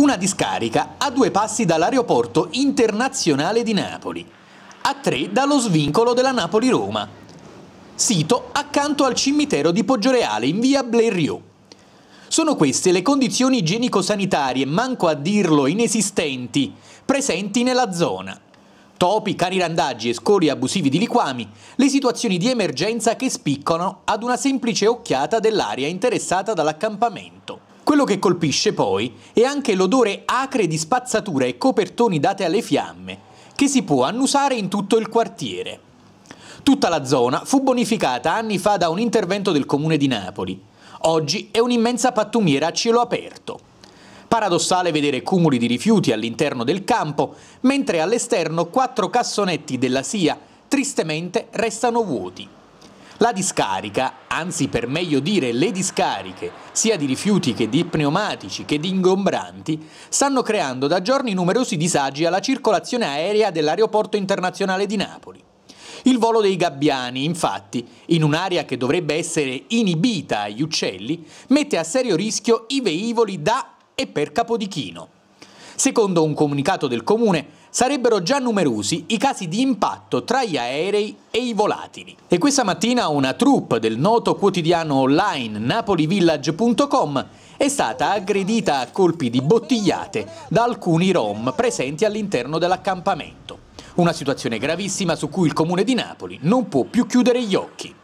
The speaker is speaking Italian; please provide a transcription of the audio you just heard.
Una discarica a due passi dall'aeroporto internazionale di Napoli, a tre dallo svincolo della Napoli-Roma. Sito accanto al cimitero di Poggioreale in via Blériot. Sono queste le condizioni igienico-sanitarie, manco a dirlo inesistenti, presenti nella zona. Topi, cani randaggi e scori abusivi di liquami, le situazioni di emergenza che spiccano ad una semplice occhiata dell'area interessata dall'accampamento. Quello che colpisce poi è anche l'odore acre di spazzatura e copertoni date alle fiamme, che si può annusare in tutto il quartiere. Tutta la zona fu bonificata anni fa da un intervento del comune di Napoli. Oggi è un'immensa pattumiera a cielo aperto. Paradossale vedere cumuli di rifiuti all'interno del campo, mentre all'esterno quattro cassonetti della SIA tristemente restano vuoti. La discarica, anzi per meglio dire le discariche, sia di rifiuti che di pneumatici che di ingombranti, stanno creando da giorni numerosi disagi alla circolazione aerea dell'aeroporto internazionale di Napoli. Il volo dei gabbiani, infatti, in un'area che dovrebbe essere inibita agli uccelli, mette a serio rischio i veivoli da e per Capodichino. Secondo un comunicato del comune, sarebbero già numerosi i casi di impatto tra gli aerei e i volatili. E questa mattina una troupe del noto quotidiano online napolivillage.com è stata aggredita a colpi di bottigliate da alcuni rom presenti all'interno dell'accampamento. Una situazione gravissima su cui il comune di Napoli non può più chiudere gli occhi.